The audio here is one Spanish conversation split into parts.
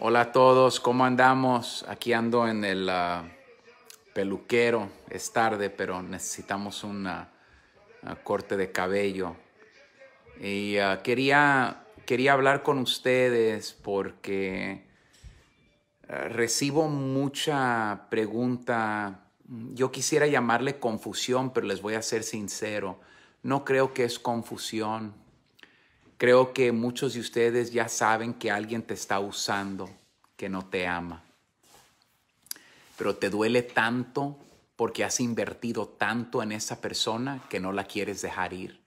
Hola a todos, ¿cómo andamos? Aquí ando en el ah, peluquero, es tarde, pero necesitamos una, ah, ah, corte de cabello. Y quería, quería hablar con ustedes porque recibo mucha pregunta, yo quisiera llamarle confusión, pero les voy a ser sincero, no creo que es confusión, Creo que muchos de ustedes ya saben que alguien te está usando, que no te ama. Pero te duele tanto porque has invertido tanto en esa persona que no la quieres dejar ir.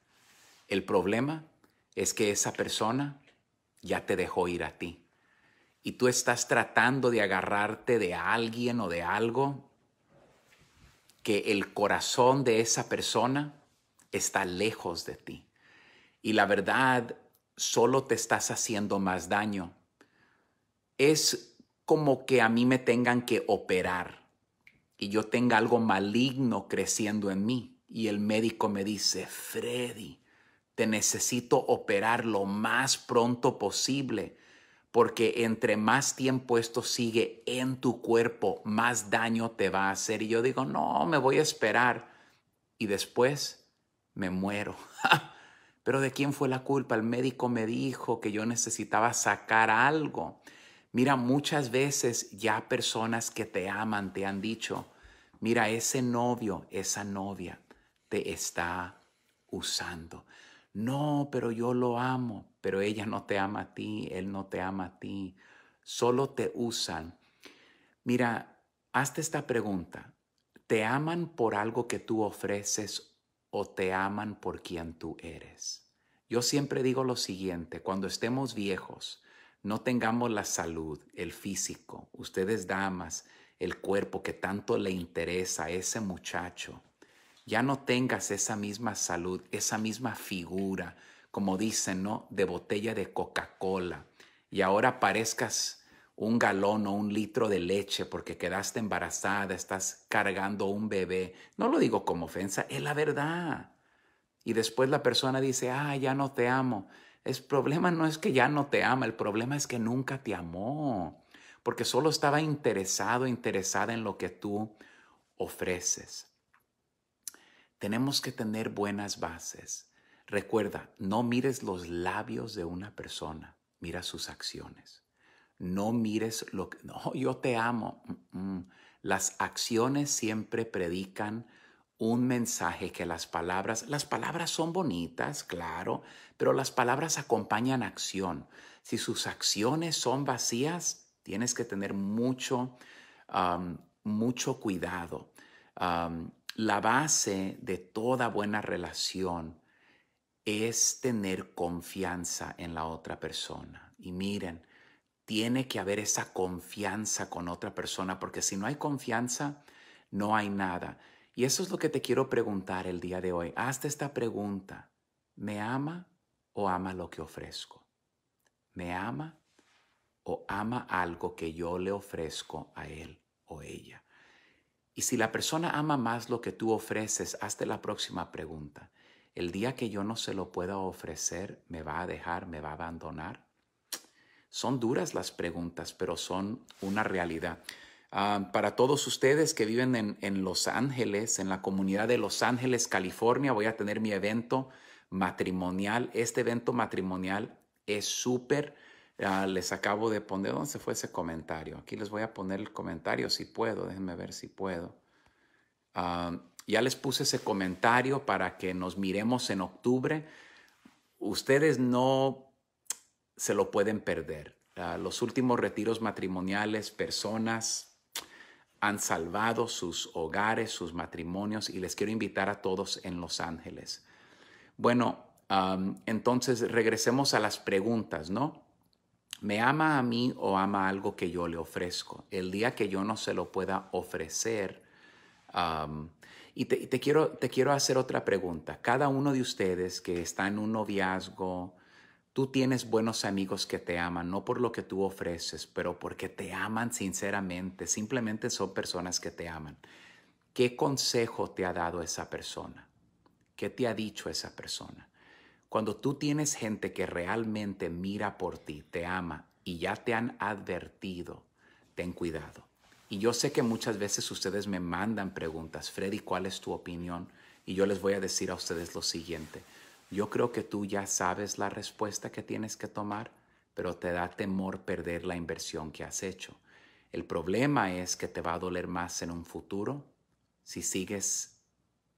El problema es que esa persona ya te dejó ir a ti. Y tú estás tratando de agarrarte de alguien o de algo que el corazón de esa persona está lejos de ti. Y la verdad solo te estás haciendo más daño. Es como que a mí me tengan que operar y yo tenga algo maligno creciendo en mí y el médico me dice, Freddy, te necesito operar lo más pronto posible porque entre más tiempo esto sigue en tu cuerpo, más daño te va a hacer. Y yo digo, no, me voy a esperar y después me muero. Pero ¿de quién fue la culpa? El médico me dijo que yo necesitaba sacar algo. Mira, muchas veces ya personas que te aman te han dicho, mira, ese novio, esa novia te está usando. No, pero yo lo amo, pero ella no te ama a ti, él no te ama a ti, solo te usan. Mira, hazte esta pregunta. ¿Te aman por algo que tú ofreces o te aman por quien tú eres. Yo siempre digo lo siguiente, cuando estemos viejos, no tengamos la salud, el físico, ustedes damas, el cuerpo que tanto le interesa a ese muchacho, ya no tengas esa misma salud, esa misma figura, como dicen, ¿no? De botella de Coca-Cola, y ahora parezcas un galón o un litro de leche porque quedaste embarazada, estás cargando un bebé. No lo digo como ofensa, es la verdad. Y después la persona dice, ah, ya no te amo. El problema no es que ya no te ama, el problema es que nunca te amó, porque solo estaba interesado, interesada en lo que tú ofreces. Tenemos que tener buenas bases. Recuerda, no mires los labios de una persona, mira sus acciones no mires lo que... No, yo te amo. Mm, mm. Las acciones siempre predican un mensaje que las palabras, las palabras son bonitas, claro, pero las palabras acompañan acción. Si sus acciones son vacías, tienes que tener mucho, mucho cuidado. la base de toda buena relación es tener confianza en la otra persona. Y miren, tiene que haber esa confianza con otra persona, porque si no hay confianza, no hay nada. Y eso es lo que te quiero preguntar el día de hoy. Hazte esta pregunta. ¿Me ama o ama lo que ofrezco? ¿Me ama o ama algo que yo le ofrezco a él o ella? Y si la persona ama más lo que tú ofreces, hazte la próxima pregunta. ¿El día que yo no se lo pueda ofrecer, me va a dejar, me va a abandonar? Son duras las preguntas, pero son una realidad. Ah, para todos ustedes que viven en, Los Ángeles, en la comunidad de Los Ángeles, California, voy a tener mi evento matrimonial. Este evento matrimonial es súper. Ah, les acabo de poner, ¿dónde se fue ese comentario? Aquí les voy a poner el comentario si puedo, déjenme ver si puedo. Ah, ya les puse ese comentario para que nos miremos en octubre. Ustedes no se lo pueden perder. Ah, los últimos retiros matrimoniales, personas han salvado sus hogares, sus matrimonios y les quiero invitar a todos en Los Ángeles. Bueno, entonces regresemos a las preguntas, ¿no? ¿Me ama a mí o ama algo que yo le ofrezco? El día que yo no se lo pueda ofrecer. y te, te, quiero, te quiero hacer otra pregunta. Cada uno de ustedes que está en un noviazgo, Tú tienes buenos amigos que te aman, no por lo que tú ofreces, pero porque te aman sinceramente. Simplemente son personas que te aman. ¿Qué consejo te ha dado esa persona? ¿Qué te ha dicho esa persona? Cuando tú tienes gente que realmente mira por ti, te ama y ya te han advertido, ten cuidado. Y yo sé que muchas veces ustedes me mandan preguntas, Freddy, ¿cuál es tu opinión? Y yo les voy a decir a ustedes lo siguiente. Yo creo que tú ya sabes la respuesta que tienes que tomar, pero te da temor perder la inversión que has hecho. El problema es que te va a doler más en un futuro si sigues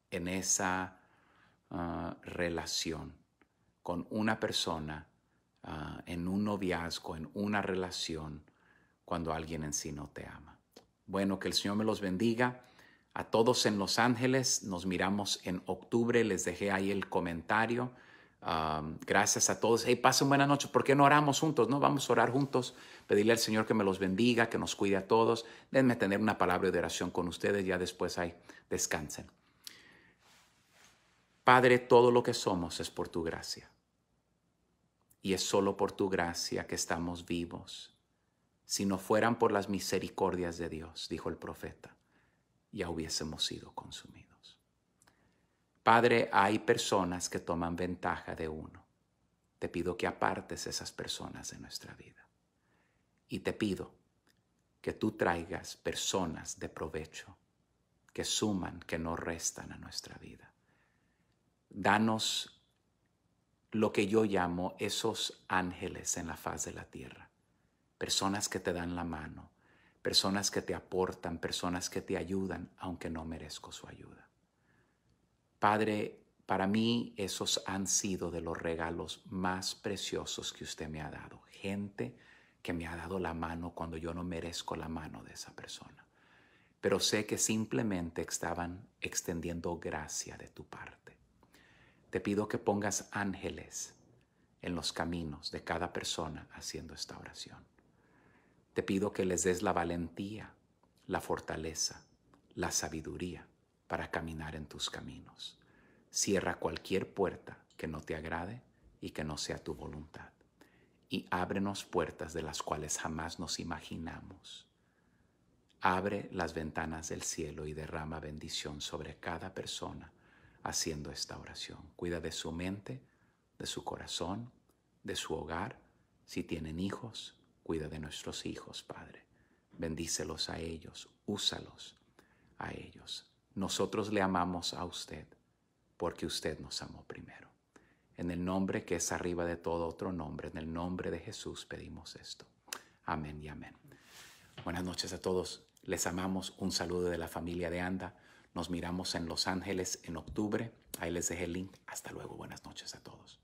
en esa ah, relación con una persona, ah, en un noviazgo, en una relación, cuando alguien en sí no te ama. Bueno, que el Señor me los bendiga. A todos en Los Ángeles nos miramos en octubre, les dejé ahí el comentario. gracias a todos. Hey, pasen buena noche. ¿Por qué no oramos juntos? No, vamos a orar juntos. Pedirle al Señor que me los bendiga, que nos cuide a todos. Denme tener una palabra de oración con ustedes. Ya después ahí descansen. Padre, todo lo que somos es por tu gracia. Y es solo por tu gracia que estamos vivos. Si no fueran por las misericordias de Dios, dijo el profeta ya hubiésemos sido consumidos. Padre, hay personas que toman ventaja de uno. Te pido que apartes esas personas de nuestra vida. Y te pido que tú traigas personas de provecho, que suman, que no restan a nuestra vida. Danos lo que yo llamo esos ángeles en la faz de la tierra, personas que te dan la mano, personas que te aportan, personas que te ayudan, aunque no merezco su ayuda. Padre, para mí esos han sido de los regalos más preciosos que usted me ha dado. Gente que me ha dado la mano cuando yo no merezco la mano de esa persona. Pero sé que simplemente estaban extendiendo gracia de tu parte. Te pido que pongas ángeles en los caminos de cada persona haciendo esta oración te pido que les des la valentía, la fortaleza, la sabiduría para caminar en tus caminos. Cierra cualquier puerta que no te agrade y que no sea tu voluntad. Y ábrenos puertas de las cuales jamás nos imaginamos. Abre las ventanas del cielo y derrama bendición sobre cada persona haciendo esta oración. Cuida de su mente, de su corazón, de su hogar, si tienen hijos, Cuida de nuestros hijos, Padre. Bendícelos a ellos, úsalos a ellos. Nosotros le amamos a usted porque usted nos amó primero. En el nombre que es arriba de todo otro nombre, en el nombre de Jesús pedimos esto. Amén y amén. Buenas noches a todos. Les amamos. Un saludo de la familia de Anda. Nos miramos en Los Ángeles en octubre. Ahí les dejé el link. Hasta luego. Buenas noches a todos.